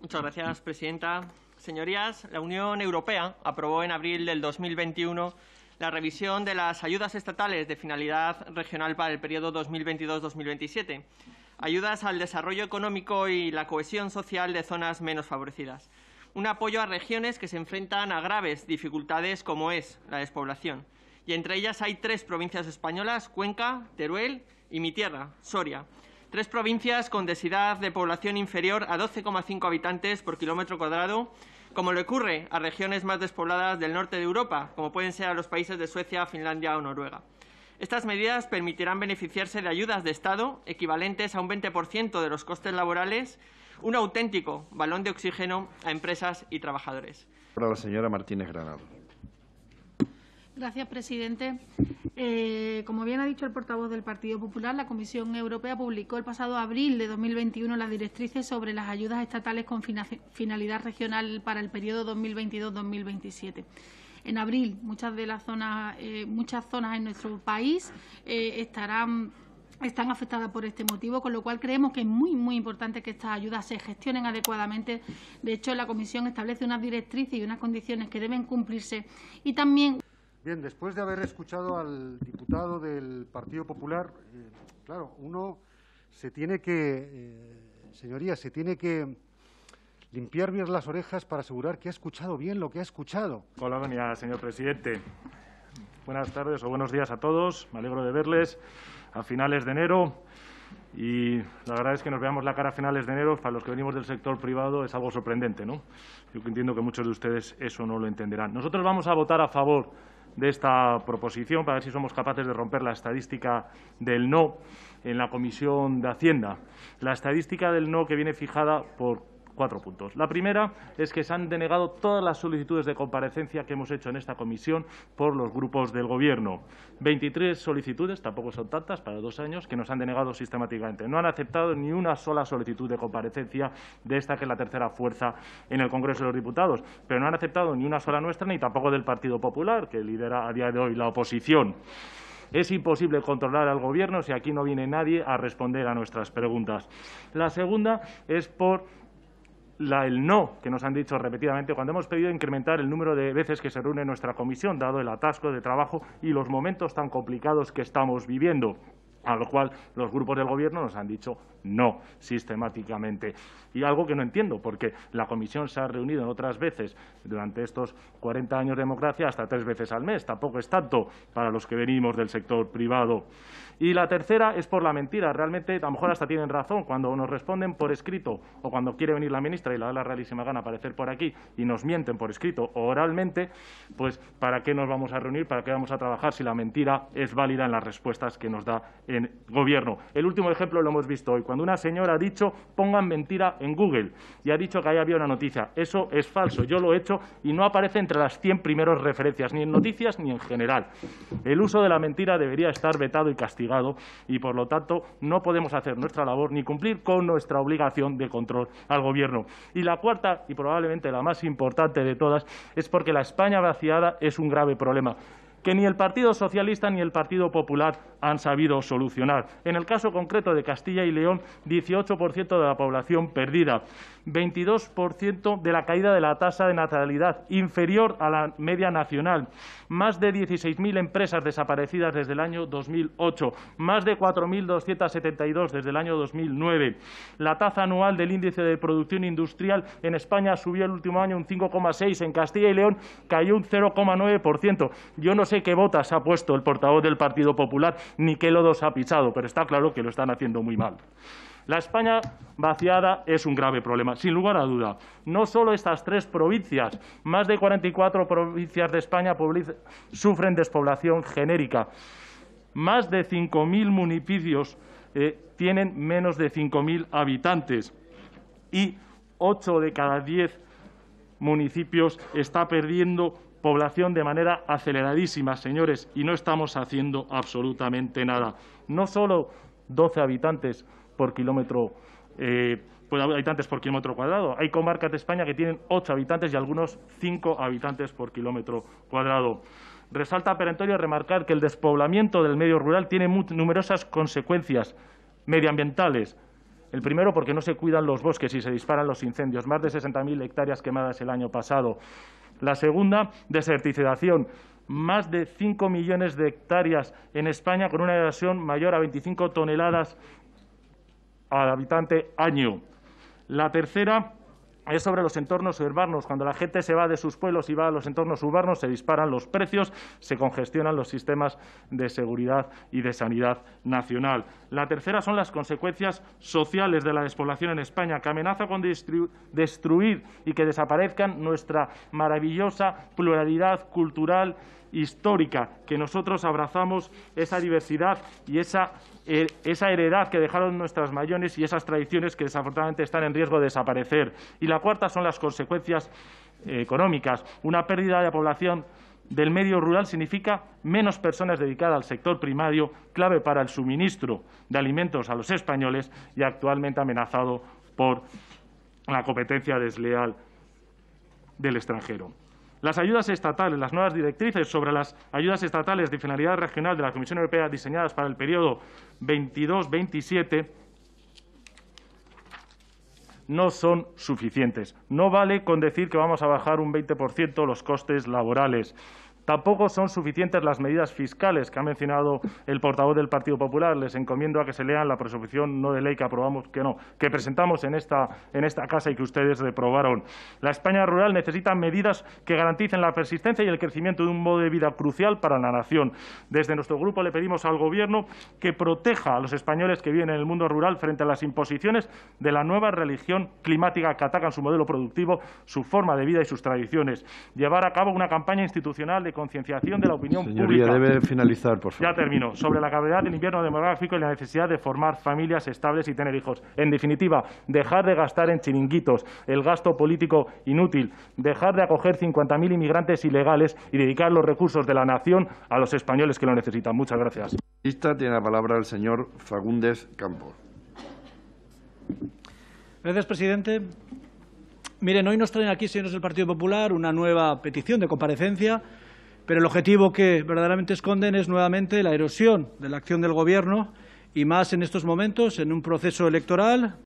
Muchas gracias, presidenta. Señorías, la Unión Europea aprobó en abril del 2021 la revisión de las ayudas estatales de finalidad regional para el periodo 2022-2027, ayudas al desarrollo económico y la cohesión social de zonas menos favorecidas, un apoyo a regiones que se enfrentan a graves dificultades como es la despoblación. Y entre ellas hay tres provincias españolas, Cuenca, Teruel y mi tierra, Soria, Tres provincias con densidad de población inferior a 12,5 habitantes por kilómetro cuadrado, como le ocurre a regiones más despobladas del norte de Europa, como pueden ser a los países de Suecia, Finlandia o Noruega. Estas medidas permitirán beneficiarse de ayudas de Estado equivalentes a un 20% de los costes laborales, un auténtico balón de oxígeno a empresas y trabajadores. Para la señora Martínez Granado. Gracias, presidente. Eh, como bien ha dicho el portavoz del Partido Popular, la Comisión Europea publicó el pasado abril de 2021 las directrices sobre las ayudas estatales con finalidad regional para el periodo 2022-2027 en abril muchas de las zonas eh, muchas zonas en nuestro país eh, estarán están afectadas por este motivo, con lo cual creemos que es muy, muy importante que estas ayudas se gestionen adecuadamente. De hecho, la Comisión establece unas directrices y unas condiciones que deben cumplirse y también Bien, después de haber escuchado al diputado del Partido Popular, eh, claro, uno se tiene que, eh, señorías, se tiene que limpiar bien las orejas para asegurar que ha escuchado bien lo que ha escuchado. Hola, señor presidente. Buenas tardes o buenos días a todos. Me alegro de verles a finales de enero. Y la verdad es que nos veamos la cara a finales de enero, para los que venimos del sector privado, es algo sorprendente, ¿no? Yo entiendo que muchos de ustedes eso no lo entenderán. Nosotros vamos a votar a favor de esta proposición para ver si somos capaces de romper la estadística del no en la Comisión de Hacienda. La estadística del no que viene fijada por cuatro puntos. La primera es que se han denegado todas las solicitudes de comparecencia que hemos hecho en esta comisión por los grupos del Gobierno. 23 solicitudes, tampoco son tantas, para dos años, que nos han denegado sistemáticamente. No han aceptado ni una sola solicitud de comparecencia de esta, que es la tercera fuerza en el Congreso de los Diputados, pero no han aceptado ni una sola nuestra ni tampoco del Partido Popular, que lidera a día de hoy la oposición. Es imposible controlar al Gobierno si aquí no viene nadie a responder a nuestras preguntas. La segunda es por la, el no que nos han dicho repetidamente cuando hemos pedido incrementar el número de veces que se reúne nuestra comisión, dado el atasco de trabajo y los momentos tan complicados que estamos viviendo. A lo cual los grupos del Gobierno nos han dicho no sistemáticamente. Y algo que no entiendo, porque la Comisión se ha reunido en otras veces durante estos 40 años de democracia hasta tres veces al mes. Tampoco es tanto para los que venimos del sector privado. Y la tercera es por la mentira. Realmente, a lo mejor hasta tienen razón. Cuando nos responden por escrito o cuando quiere venir la ministra y la da la realísima gana aparecer por aquí y nos mienten por escrito o oralmente, pues ¿para qué nos vamos a reunir? ¿Para qué vamos a trabajar si la mentira es válida en las respuestas que nos da gobierno. El último ejemplo lo hemos visto hoy, cuando una señora ha dicho pongan mentira en Google y ha dicho que ahí había una noticia. Eso es falso, yo lo he hecho y no aparece entre las 100 primeras referencias, ni en noticias ni en general. El uso de la mentira debería estar vetado y castigado y, por lo tanto, no podemos hacer nuestra labor ni cumplir con nuestra obligación de control al Gobierno. Y la cuarta, y probablemente la más importante de todas, es porque la España vaciada es un grave problema que ni el Partido Socialista ni el Partido Popular han sabido solucionar. En el caso concreto de Castilla y León, 18% de la población perdida, 22% de la caída de la tasa de natalidad, inferior a la media nacional, más de 16.000 empresas desaparecidas desde el año 2008, más de 4.272 desde el año 2009. La tasa anual del índice de producción industrial en España subió el último año un 5,6, en Castilla y León cayó un 0,9%. Yo no qué botas ha puesto el portavoz del Partido Popular ni qué lodos ha pisado, pero está claro que lo están haciendo muy mal. La España vaciada es un grave problema, sin lugar a duda. No solo estas tres provincias, más de 44 provincias de España sufren despoblación genérica. Más de 5.000 municipios eh, tienen menos de 5.000 habitantes y 8 de cada 10 municipios está perdiendo población de manera aceleradísima, señores, y no estamos haciendo absolutamente nada. No solo 12 habitantes por kilómetro eh, pues, habitantes por kilómetro cuadrado. Hay comarcas de España que tienen ocho habitantes y algunos cinco habitantes por kilómetro cuadrado. Resalta perentorio remarcar que el despoblamiento del medio rural tiene numerosas consecuencias medioambientales. El primero, porque no se cuidan los bosques y se disparan los incendios. Más de 60.000 hectáreas quemadas el año pasado. La segunda, desertificación. Más de 5 millones de hectáreas en España con una erosión mayor a 25 toneladas al habitante año. La tercera, es sobre los entornos urbanos. Cuando la gente se va de sus pueblos y va a los entornos urbanos, se disparan los precios, se congestionan los sistemas de seguridad y de sanidad nacional. La tercera son las consecuencias sociales de la despoblación en España, que amenaza con destruir y que desaparezcan nuestra maravillosa pluralidad cultural histórica que nosotros abrazamos, esa diversidad y esa, eh, heredad que dejaron nuestras mayores y esas tradiciones que desafortunadamente están en riesgo de desaparecer. Y la cuarta son las consecuencias eh, económicas. Una pérdida de población del medio rural significa menos personas dedicadas al sector primario, clave para el suministro de alimentos a los españoles y actualmente amenazado por la competencia desleal del extranjero. Las ayudas estatales, las nuevas directrices sobre las ayudas estatales de finalidad regional de la Comisión Europea diseñadas para el periodo 22-27 no son suficientes. No vale con decir que vamos a bajar un 20% los costes laborales. Tampoco son suficientes las medidas fiscales que ha mencionado el portavoz del Partido Popular. Les encomiendo a que se lean la proposición no de ley que aprobamos, que no, que presentamos en esta, en esta casa y que ustedes reprobaron. La España rural necesita medidas que garanticen la persistencia y el crecimiento de un modo de vida crucial para la nación. Desde nuestro grupo le pedimos al Gobierno que proteja a los españoles que viven en el mundo rural frente a las imposiciones de la nueva religión climática que atacan su modelo productivo, su forma de vida y sus tradiciones. Llevar a cabo una campaña institucional de concienciación de la opinión pública. debe finalizar, por Ya termino. Sobre la gravedad del invierno demográfico y la necesidad de formar familias estables y tener hijos. En definitiva, dejar de gastar en chiringuitos, el gasto político inútil, dejar de acoger 50.000 inmigrantes ilegales y dedicar los recursos de la nación a los españoles que lo necesitan. Muchas gracias. Lista tiene la palabra el señor Fagundes Campos. Gracias, presidente. Miren, hoy nos traen aquí, señores del Partido Popular, una nueva petición de comparecencia pero el objetivo que verdaderamente esconden es nuevamente la erosión de la acción del Gobierno y más en estos momentos, en un proceso electoral